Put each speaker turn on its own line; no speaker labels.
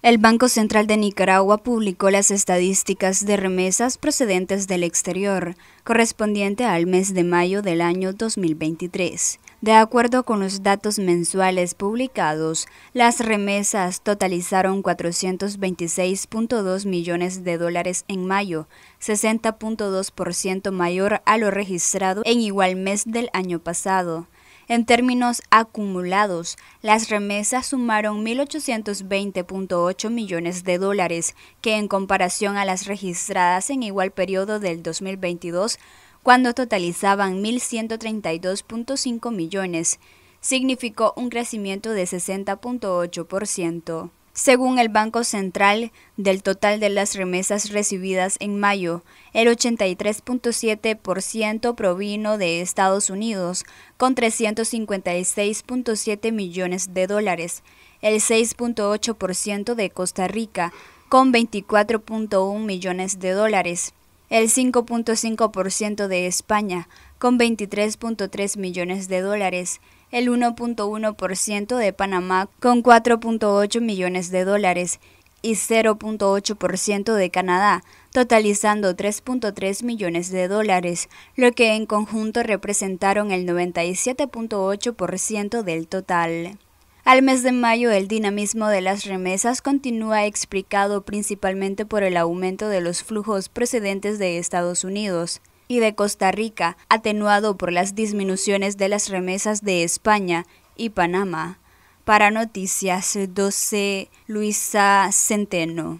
El Banco Central de Nicaragua publicó las estadísticas de remesas procedentes del exterior, correspondiente al mes de mayo del año 2023. De acuerdo con los datos mensuales publicados, las remesas totalizaron 426.2 millones de dólares en mayo, 60.2% mayor a lo registrado en igual mes del año pasado. En términos acumulados, las remesas sumaron 1.820.8 millones de dólares, que en comparación a las registradas en igual periodo del 2022, cuando totalizaban 1.132.5 millones, significó un crecimiento de 60.8%. Según el Banco Central, del total de las remesas recibidas en mayo, el 83.7% provino de Estados Unidos, con 356.7 millones de dólares, el 6.8% de Costa Rica, con 24.1 millones de dólares, el 5.5% de España, con 23.3 millones de dólares, el 1.1% de Panamá con 4.8 millones de dólares y 0.8% de Canadá, totalizando 3.3 millones de dólares, lo que en conjunto representaron el 97.8% del total. Al mes de mayo, el dinamismo de las remesas continúa explicado principalmente por el aumento de los flujos procedentes de Estados Unidos y de Costa Rica, atenuado por las disminuciones de las remesas de España y Panamá. Para Noticias 12, Luisa Centeno.